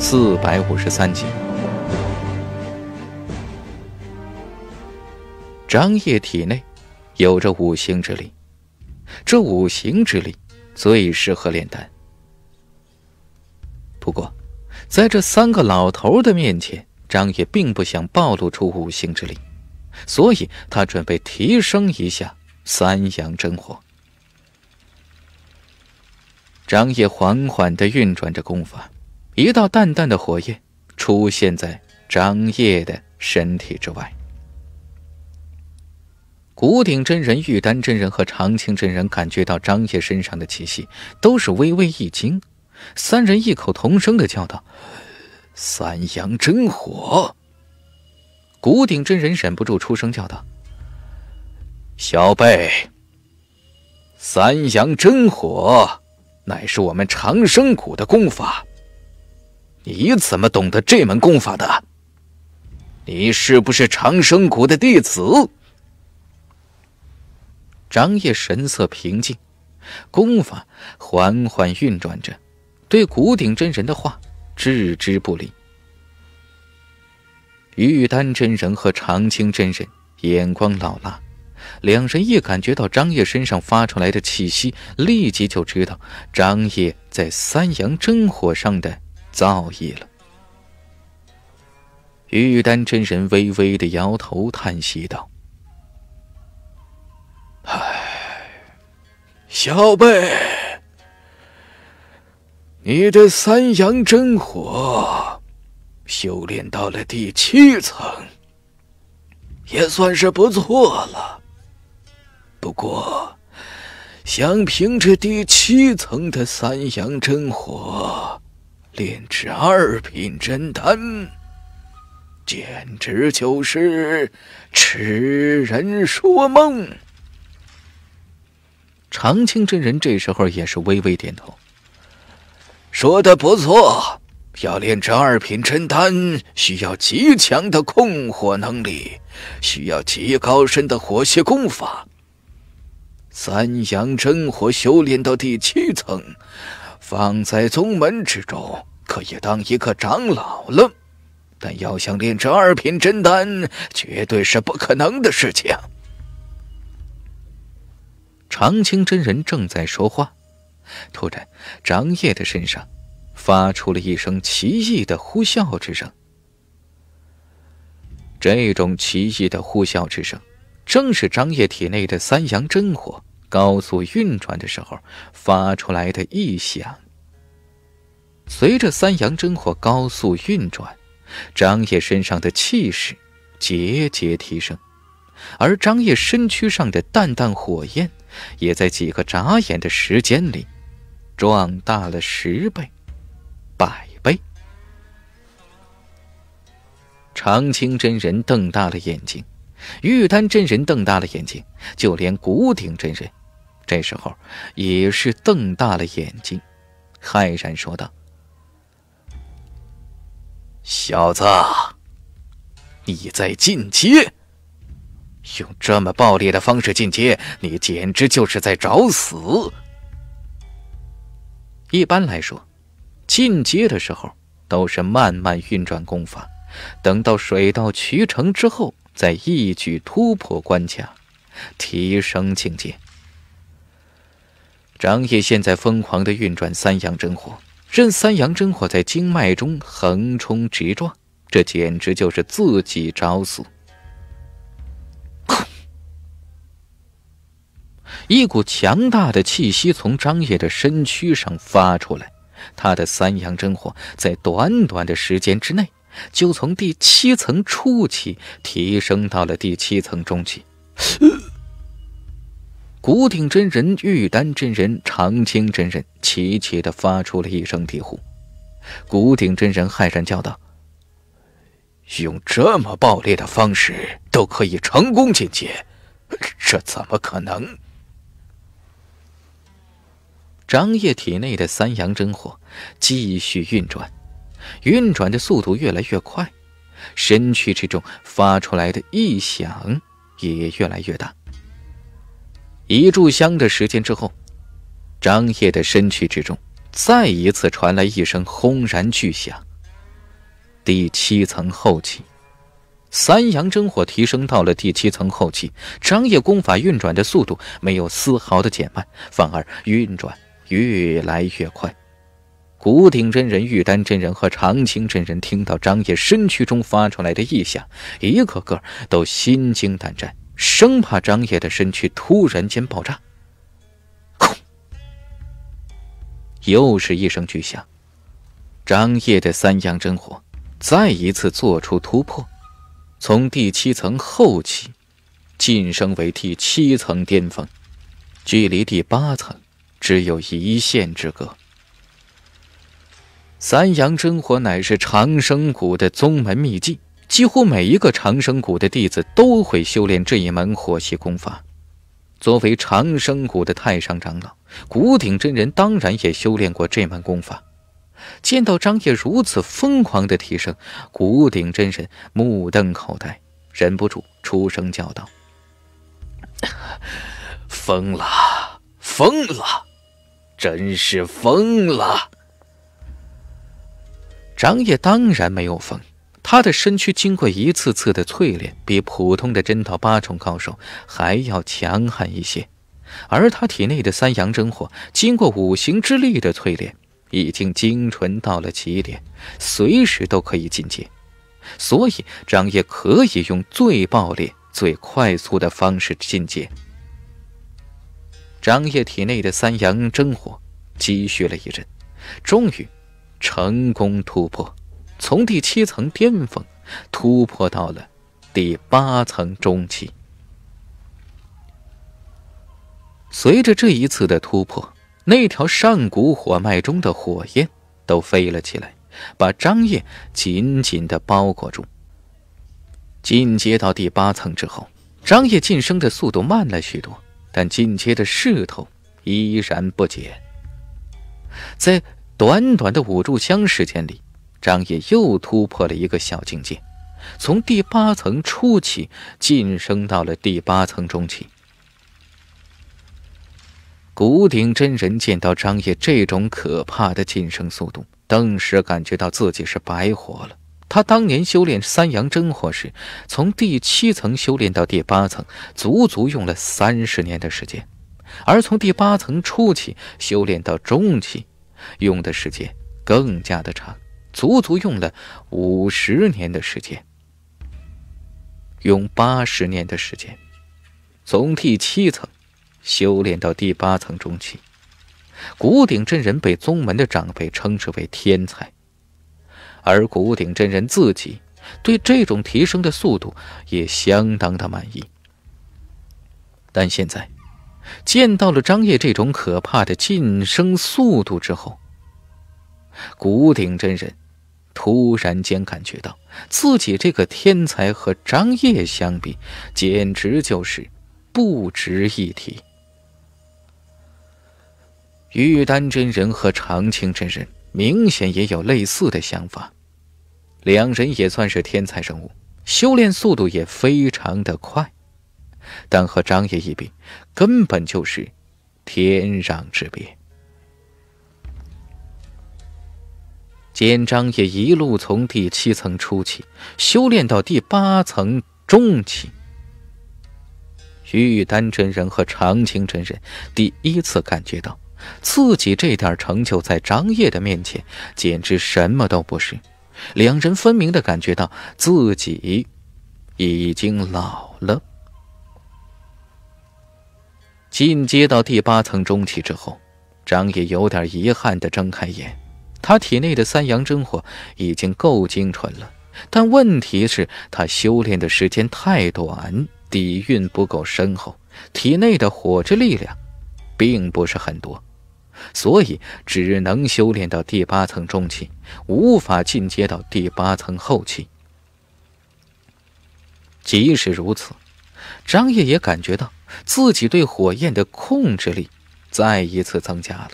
四百五十三集，张掖体内有着五行之力，这五行之力最适合炼丹。不过，在这三个老头的面前，张掖并不想暴露出五行之力，所以他准备提升一下三阳真火。张掖缓缓的运转着功法。一道淡淡的火焰出现在张掖的身体之外。古鼎真人、玉丹真人和长青真人感觉到张掖身上的气息，都是微微一惊。三人异口同声的叫道：“三阳真火！”古鼎真人忍不住出声叫道：“小辈，三阳真火，乃是我们长生谷的功法。”你怎么懂得这门功法的？你是不是长生谷的弟子？张掖神色平静，功法缓缓运转着，对古鼎真人的话置之不理。玉丹真人和长青真人眼光老辣，两人一感觉到张掖身上发出来的气息，立即就知道张掖在三阳真火上的。造诣了，玉丹真人微微的摇头叹息道：“哎，小辈，你这三阳真火修炼到了第七层，也算是不错了。不过，想凭着第七层的三阳真火……”炼制二品真丹，简直就是痴人说梦。长青真人这时候也是微微点头，说的不错。要炼制二品真丹，需要极强的控火能力，需要极高深的火系功法。三阳真火修炼到第七层。放在宗门之中，可以当一个长老了，但要想炼制二品真丹，绝对是不可能的事情。长青真人正在说话，突然，张烨的身上发出了一声奇异的呼啸之声。这种奇异的呼啸之声，正是张烨体内的三阳真火。高速运转的时候发出来的异响。随着三阳真火高速运转，张掖身上的气势节节提升，而张掖身躯上的淡淡火焰，也在几个眨眼的时间里壮大了十倍、百倍。长青真人瞪大了眼睛，玉丹真人瞪大了眼睛，就连古鼎真人。这时候，也是瞪大了眼睛，骇然说道：“小子，你在进阶？用这么暴力的方式进阶，你简直就是在找死！一般来说，进阶的时候都是慢慢运转功法，等到水到渠成之后，再一举突破关卡，提升境界。”张叶现在疯狂的运转三阳真火，任三阳真火在经脉中横冲直撞，这简直就是自己找死。一股强大的气息从张掖的身躯上发出来，他的三阳真火在短短的时间之内，就从第七层初期提升到了第七层中期。古鼎真人、玉丹真人、长青真人齐齐的发出了一声啼呼。古鼎真人骇然叫道：“用这么暴烈的方式都可以成功进阶，这怎么可能？”张掖体内的三阳真火继续运转，运转的速度越来越快，身躯之中发出来的异响也越来越大。一炷香的时间之后，张掖的身躯之中再一次传来一声轰然巨响。第七层后期，三阳真火提升到了第七层后期，张掖功法运转的速度没有丝毫的减慢，反而运转越来越快。古鼎真人、玉丹真人和长青真人听到张掖身躯中发出来的异响，一个个都心惊胆战。生怕张掖的身躯突然间爆炸，又是一声巨响，张掖的三阳真火再一次做出突破，从第七层后期晋升为第七层巅峰，距离第八层只有一线之隔。三阳真火乃是长生谷的宗门秘技。几乎每一个长生谷的弟子都会修炼这一门火系功法。作为长生谷的太上长老，谷顶真人当然也修炼过这门功法。见到张烨如此疯狂的提升，谷顶真人目瞪口呆，忍不住出声叫道：“疯了，疯了，真是疯了！”张烨当然没有疯。他的身躯经过一次次的淬炼，比普通的真道八重高手还要强悍一些。而他体内的三阳真火，经过五行之力的淬炼，已经精纯到了极点，随时都可以进阶。所以，张掖可以用最暴烈、最快速的方式进阶。张掖体内的三阳真火积蓄了一阵，终于成功突破。从第七层巅峰突破到了第八层中期。随着这一次的突破，那条上古火脉中的火焰都飞了起来，把张掖紧紧的包裹住。进阶到第八层之后，张掖晋升的速度慢了许多，但进阶的势头依然不减。在短短的五炷香时间里。张掖又突破了一个小境界，从第八层初期晋升到了第八层中期。古鼎真人见到张掖这种可怕的晋升速度，顿时感觉到自己是白活了。他当年修炼三阳真火时，从第七层修炼到第八层，足足用了三十年的时间；而从第八层初期修炼到中期，用的时间更加的长。足足用了五十年的时间，用八十年的时间，从第七层修炼到第八层中期，古鼎真人被宗门的长辈称之为天才，而古鼎真人自己对这种提升的速度也相当的满意。但现在见到了张掖这种可怕的晋升速度之后。古鼎真人突然间感觉到，自己这个天才和张掖相比，简直就是不值一提。玉丹真人和长青真人明显也有类似的想法，两人也算是天才人物，修炼速度也非常的快，但和张掖一比，根本就是天壤之别。简章也一路从第七层初期修炼到第八层中期，玉丹真人和长青真人第一次感觉到自己这点成就在张烨的面前简直什么都不是。两人分明的感觉到自己已经老了。进阶到第八层中期之后，张烨有点遗憾的睁开眼。他体内的三阳真火已经够精纯了，但问题是，他修炼的时间太短，底蕴不够深厚，体内的火之力量，并不是很多，所以只能修炼到第八层中期，无法进阶到第八层后期。即使如此，张烨也感觉到自己对火焰的控制力再一次增加了。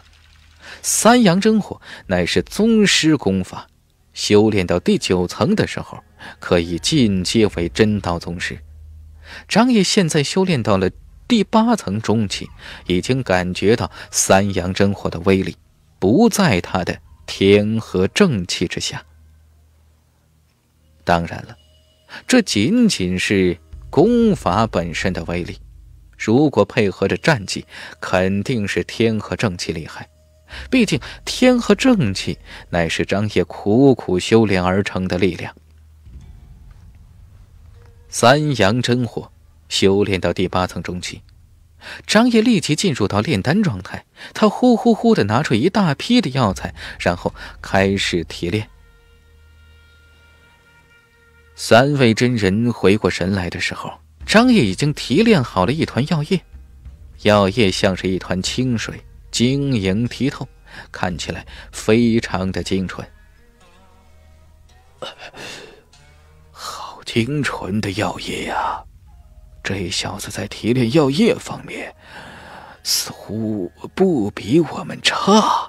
三阳真火乃是宗师功法，修炼到第九层的时候，可以进阶为真道宗师。张掖现在修炼到了第八层中期，已经感觉到三阳真火的威力不在他的天和正气之下。当然了，这仅仅是功法本身的威力，如果配合着战绩，肯定是天和正气厉害。毕竟，天和正气乃是张掖苦苦修炼而成的力量。三阳真火修炼到第八层中期，张掖立即进入到炼丹状态。他呼呼呼的拿出一大批的药材，然后开始提炼。三位真人回过神来的时候，张掖已经提炼好了一团药液，药液像是一团清水。晶莹剔透，看起来非常的精纯。好精纯的药液啊！这小子在提炼药液方面，似乎不比我们差。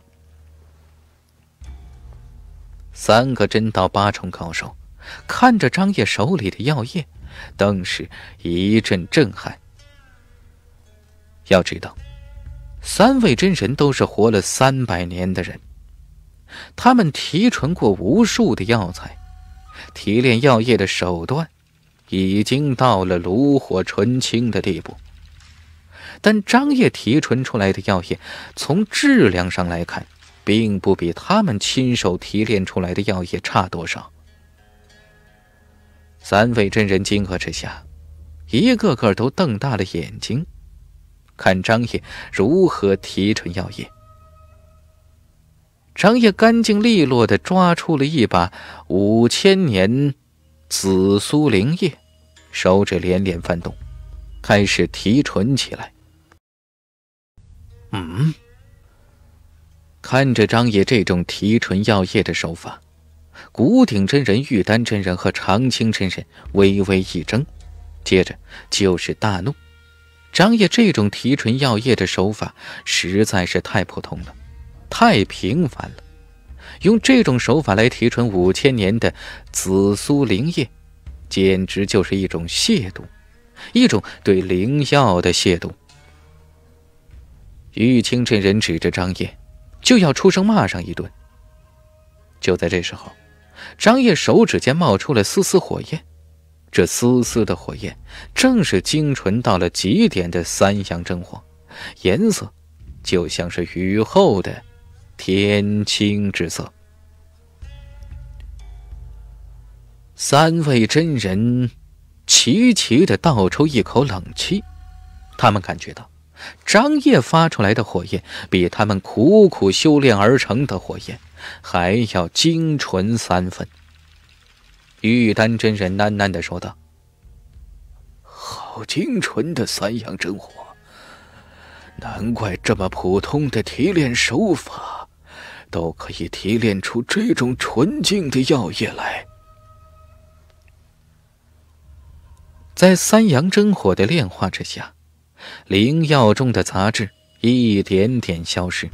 三个真道八重高手看着张掖手里的药液，顿时一阵震撼。要知道。三位真神都是活了三百年的人，他们提纯过无数的药材，提炼药液的手段已经到了炉火纯青的地步。但张烨提纯出来的药液，从质量上来看，并不比他们亲手提炼出来的药液差多少。三位真人惊愕之下，一个个都瞪大了眼睛。看张掖如何提纯药液。张掖干净利落的抓出了一把五千年紫苏灵液，手指连连翻动，开始提纯起来。嗯，看着张掖这种提纯药液的手法，古鼎真人、玉丹真人和长青真人微微一怔，接着就是大怒。张掖这种提纯药液的手法实在是太普通了，太平凡了。用这种手法来提纯五千年的紫苏灵液，简直就是一种亵渎，一种对灵药的亵渎。玉清这人指着张掖，就要出声骂上一顿。就在这时候，张掖手指间冒出了丝丝火焰。这丝丝的火焰，正是精纯到了极点的三阳真火，颜色就像是雨后的天青之色。三位真人齐齐的倒抽一口冷气，他们感觉到张掖发出来的火焰，比他们苦苦修炼而成的火焰还要精纯三分。玉丹真人喃喃的说道：“好精纯的三阳真火，难怪这么普通的提炼手法，都可以提炼出这种纯净的药液来。在三阳真火的炼化之下，灵药中的杂质一点点消失。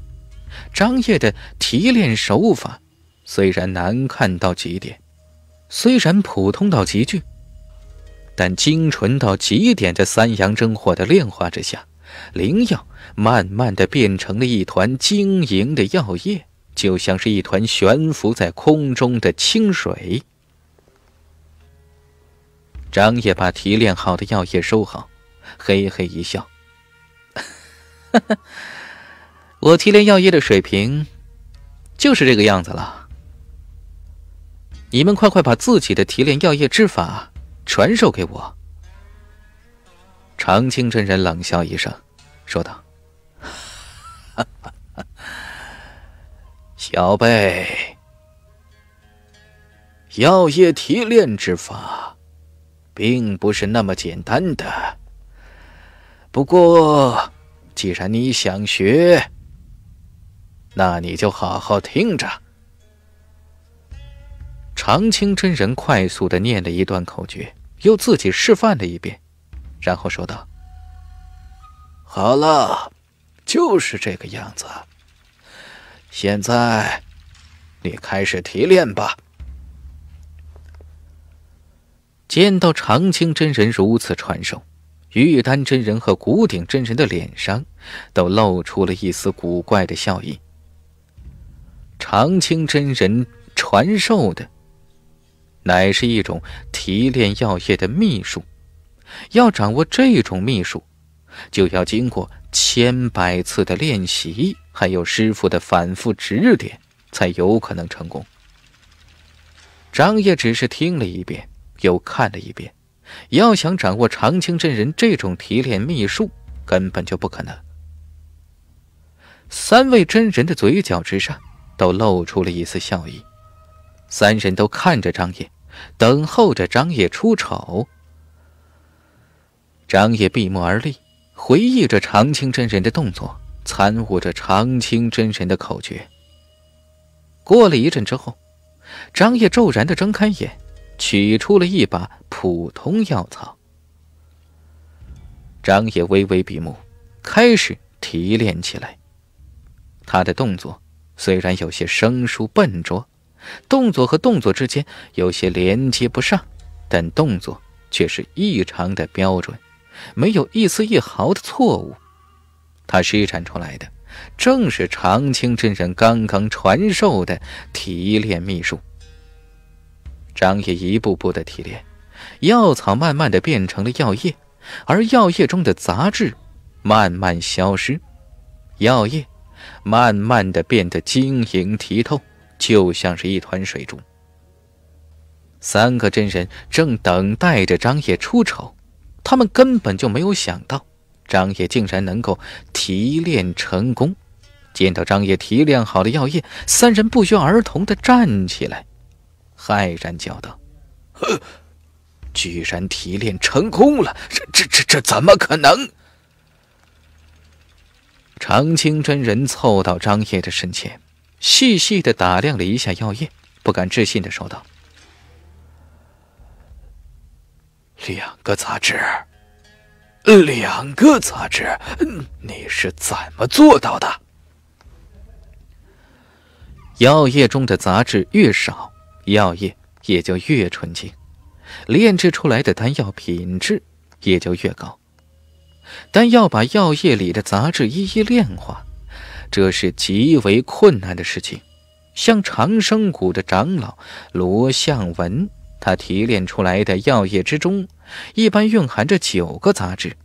张掖的提炼手法虽然难看到极点。”虽然普通到极致，但精纯到极点的三阳真火的炼化之下，灵药慢慢的变成了一团晶莹的药液，就像是一团悬浮在空中的清水。张烨把提炼好的药液收好，嘿嘿一笑：“ 我提炼药液的水平，就是这个样子了。”你们快快把自己的提炼药业之法传授给我。长青真人冷笑一声，说道：“ 小辈，药业提炼之法，并不是那么简单的。不过，既然你想学，那你就好好听着。”长青真人快速的念了一段口诀，又自己示范了一遍，然后说道：“好了，就是这个样子。现在你开始提炼吧。”见到长青真人如此传授，玉丹真人和古鼎真人的脸上都露出了一丝古怪的笑意。长青真人传授的。乃是一种提炼药液的秘术，要掌握这种秘术，就要经过千百次的练习，还有师傅的反复指点，才有可能成功。张烨只是听了一遍，又看了一遍，要想掌握长青真人这种提炼秘术，根本就不可能。三位真人的嘴角之上都露出了一丝笑意，三人都看着张烨。等候着张掖出丑。张掖闭目而立，回忆着长青真人的动作，参悟着长青真人的口诀。过了一阵之后，张掖骤然的睁开眼，取出了一把普通药草。张掖微微闭目，开始提炼起来。他的动作虽然有些生疏笨拙。动作和动作之间有些连接不上，但动作却是异常的标准，没有一丝一毫的错误。他施展出来的正是长青真人刚刚传授的提炼秘术。张也一步步的提炼，药草慢慢的变成了药液，而药液中的杂质慢慢消失，药液慢慢的变得晶莹剔透。就像是一团水珠。三个真人正等待着张叶出丑，他们根本就没有想到张叶竟然能够提炼成功。见到张叶提炼好的药液，三人不约而同的站起来，骇然叫道：“呵，居然提炼成功了！这、这、这、这怎么可能？”长青真人凑到张烨的身前。细细的打量了一下药液，不敢置信的说道：“两个杂志，两个杂志，你是怎么做到的？”药液中的杂质越少，药液也就越纯净，炼制出来的丹药品质也就越高。丹药把药液里的杂质一一炼化。这是极为困难的事情。像长生谷的长老罗向文，他提炼出来的药液之中，一般蕴含着九个杂质，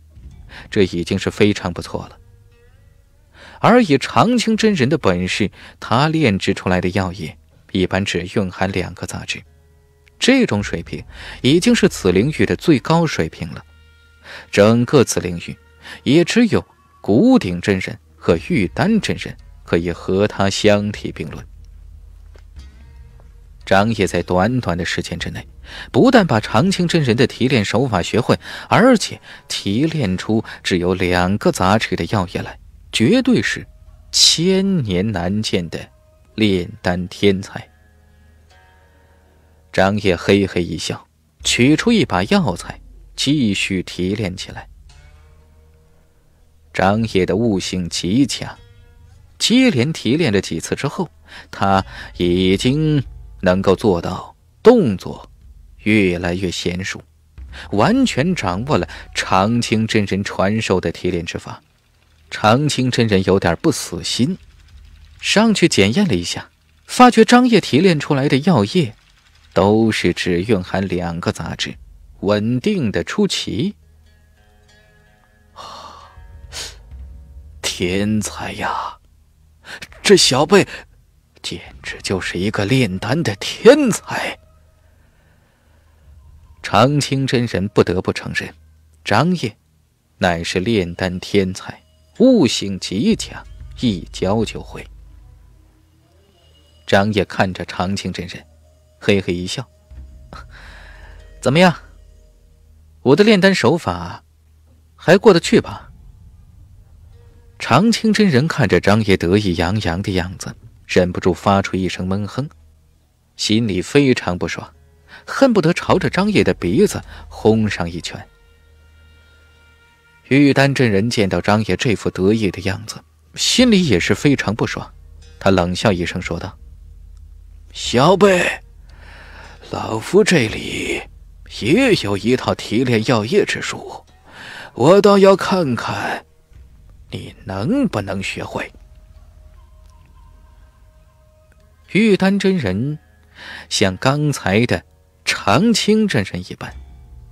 这已经是非常不错了。而以长青真人的本事，他炼制出来的药液，一般只蕴含两个杂质。这种水平，已经是紫灵域的最高水平了。整个紫灵域，也只有古鼎真人。可玉丹真人可以和他相提并论。张掖在短短的时间之内，不但把长青真人的提炼手法学会，而且提炼出只有两个杂质的药液来，绝对是千年难见的炼丹天才。张掖嘿嘿一笑，取出一把药材，继续提炼起来。张掖的悟性极强，接连提炼了几次之后，他已经能够做到动作越来越娴熟，完全掌握了长青真人传授的提炼之法。长青真人有点不死心，上去检验了一下，发觉张掖提炼出来的药液都是只蕴含两个杂质，稳定的出奇。天才呀！这小辈简直就是一个炼丹的天才。长青真人不得不承认，张烨乃是炼丹天才，悟性极强，一教就会。张烨看着长青真人，嘿嘿一笑：“怎么样，我的炼丹手法还过得去吧？”长青真人看着张掖得意洋洋的样子，忍不住发出一声闷哼，心里非常不爽，恨不得朝着张掖的鼻子轰上一拳。玉丹真人见到张掖这副得意的样子，心里也是非常不爽，他冷笑一声说道：“小辈，老夫这里也有一套提炼药液之术，我倒要看看。”你能不能学会？玉丹真人像刚才的长青真人一般，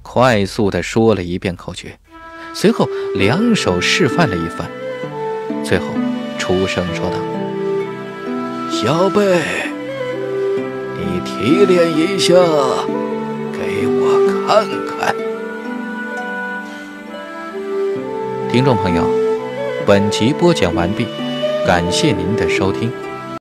快速的说了一遍口诀，随后两手示范了一番，最后出声说道：“小贝，你提炼一下，给我看看。”听众朋友。本集播讲完毕，感谢您的收听。